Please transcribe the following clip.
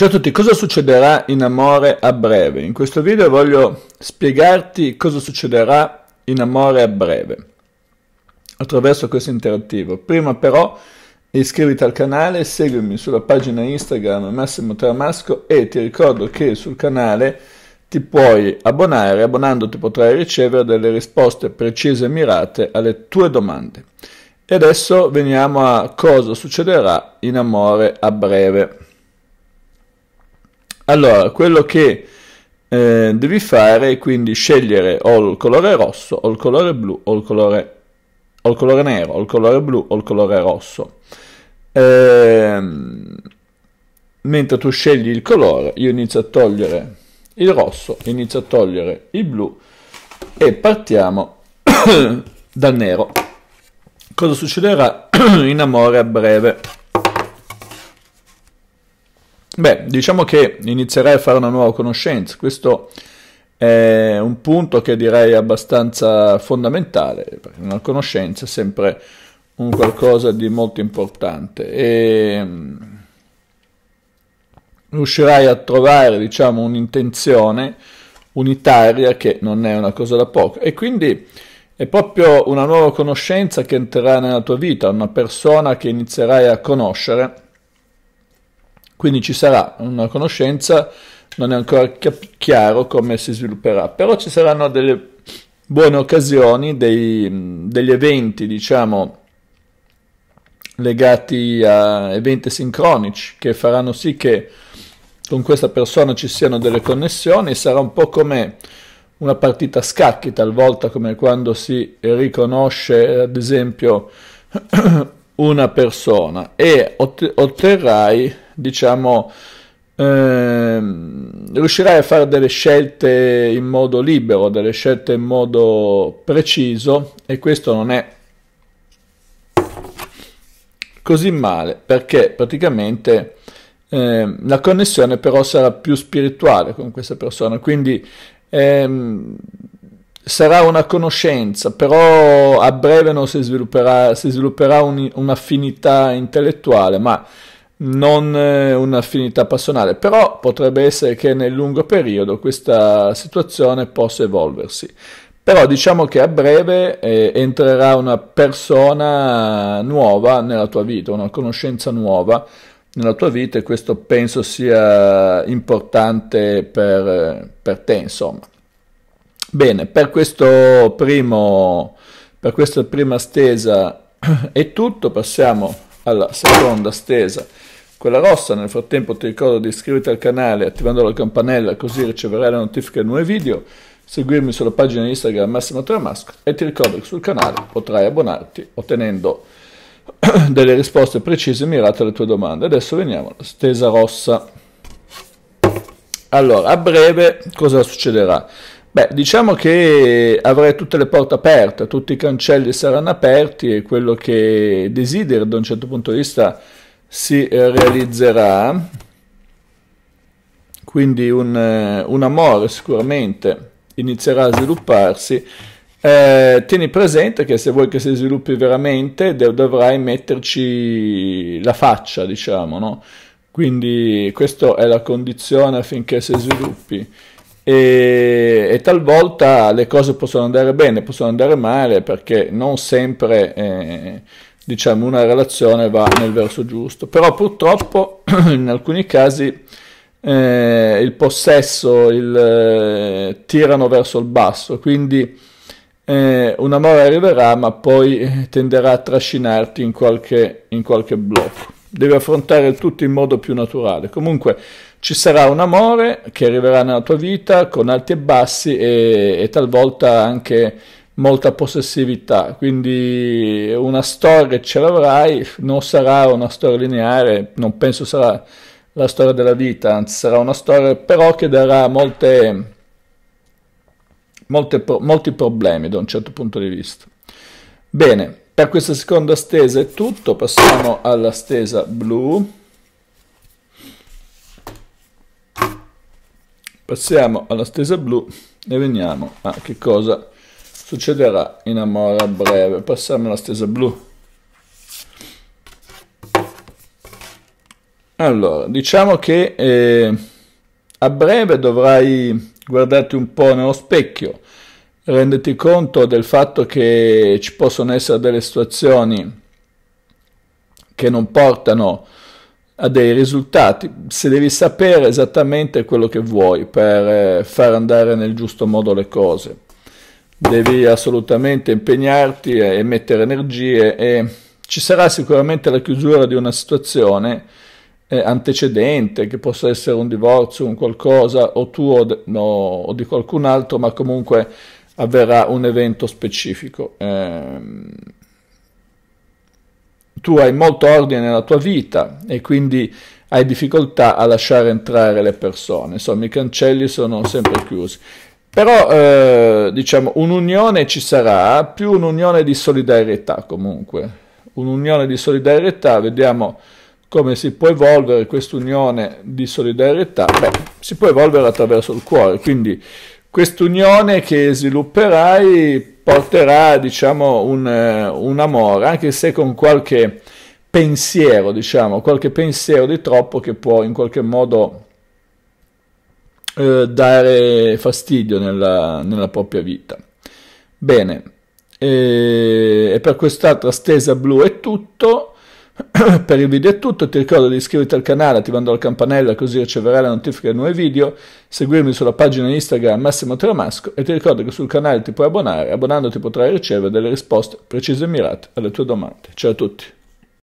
Ciao a tutti, cosa succederà in amore a breve? In questo video voglio spiegarti cosa succederà in amore a breve attraverso questo interattivo. Prima però iscriviti al canale, seguimi sulla pagina Instagram Massimo Tramasco e ti ricordo che sul canale ti puoi abbonare, abbonandoti potrai ricevere delle risposte precise e mirate alle tue domande. E adesso veniamo a cosa succederà in amore a breve. Allora, quello che eh, devi fare è quindi scegliere o il colore rosso, o il colore blu, o il colore, o il colore nero, o il colore blu, o il colore rosso. Ehm, mentre tu scegli il colore, io inizio a togliere il rosso, inizio a togliere il blu e partiamo dal nero. Cosa succederà in amore a breve? Beh, diciamo che inizierai a fare una nuova conoscenza, questo è un punto che direi abbastanza fondamentale, perché una conoscenza è sempre un qualcosa di molto importante e mm, riuscirai a trovare, diciamo, un'intenzione unitaria che non è una cosa da poco e quindi è proprio una nuova conoscenza che entrerà nella tua vita, una persona che inizierai a conoscere quindi ci sarà una conoscenza, non è ancora chiaro come si svilupperà, però ci saranno delle buone occasioni, dei, degli eventi, diciamo, legati a eventi sincronici che faranno sì che con questa persona ci siano delle connessioni, sarà un po' come una partita a scacchi, talvolta come quando si riconosce ad esempio una persona e otterrai diciamo, ehm, riuscirai a fare delle scelte in modo libero, delle scelte in modo preciso e questo non è così male perché praticamente eh, la connessione però sarà più spirituale con questa persona, quindi ehm, sarà una conoscenza, però a breve non si svilupperà, si svilupperà un, un'affinità intellettuale, ma non eh, un'affinità personale, però potrebbe essere che nel lungo periodo questa situazione possa evolversi. Però diciamo che a breve eh, entrerà una persona nuova nella tua vita, una conoscenza nuova nella tua vita e questo penso sia importante per, per te, insomma. Bene, per, questo primo, per questa prima stesa è tutto, passiamo alla seconda stesa quella rossa. Nel frattempo ti ricordo di iscriverti al canale attivando la campanella così riceverai la notifica di nuovi video, seguirmi sulla pagina Instagram Massimo Tramasco e ti ricordo che sul canale potrai abbonarti ottenendo delle risposte precise e mirate alle tue domande. Adesso veniamo alla stesa rossa. Allora, a breve cosa succederà? Beh, diciamo che avrai tutte le porte aperte, tutti i cancelli saranno aperti e quello che desideri da un certo punto di vista si eh, realizzerà quindi un, eh, un amore sicuramente inizierà a svilupparsi eh, tieni presente che se vuoi che si sviluppi veramente dev- dovrai metterci la faccia, diciamo, no? Quindi questa è la condizione affinché si sviluppi. E, e, talvolta le cose possono andare bene, possono andare male, perché non sempre eh, diciamo, una relazione va nel verso giusto. Però purtroppo in alcuni casi eh, il possesso il, eh, tirano verso il basso, quindi eh, un amore arriverà ma poi eh, tenderà a trascinarti in qualche, in qualche blocco. Devi affrontare il tutto in modo più naturale. Comunque ci sarà un amore che arriverà nella tua vita con alti e bassi e, e talvolta anche molta possessività, quindi una storia ce l'avrai, non sarà una storia lineare, non penso sarà la storia della vita, anzi sarà una storia però che darà molte, molte, molti problemi da un certo punto di vista. Bene, per questa seconda stesa è tutto, passiamo alla stesa blu. Passiamo alla stesa blu e veniamo a che cosa Succederà in amore a breve. Passiamo alla stesa blu. Allora, diciamo che eh, a breve dovrai guardarti un po' nello specchio, renditi conto del fatto che ci possono essere delle situazioni che non portano a dei risultati, se devi sapere esattamente quello che vuoi per eh, far andare nel giusto modo le cose devi assolutamente impegnarti e mettere energie e ci sarà sicuramente la chiusura di una situazione eh, antecedente che possa essere un divorzio, un qualcosa o tuo no, o di qualcun altro, ma comunque avverrà un evento specifico. Eh, tu hai molto ordine nella tua vita e quindi hai difficoltà a lasciare entrare le persone, insomma i cancelli sono sempre chiusi. Però eh, diciamo un'unione ci sarà, più un'unione di solidarietà comunque. Un'unione di solidarietà, vediamo come si può evolvere quest'unione di solidarietà. Beh, si può evolvere attraverso il cuore, quindi quest'unione che svilupperai porterà diciamo un, eh, un, amore, anche se con qualche pensiero, diciamo, qualche pensiero di troppo che può in qualche modo eh, dare fastidio nella, nella, propria vita. Bene, e, eh, e per quest'altra stesa blu è tutto. per il video è tutto, ti ricordo di iscriverti al canale attivando la campanella così riceverai la notifica dei nuovi video, seguirmi sulla pagina Instagram Massimo Tramasco e ti ricordo che sul canale ti puoi abbonare, abbonandoti potrai ricevere delle risposte precise e mirate alle tue domande. Ciao a tutti!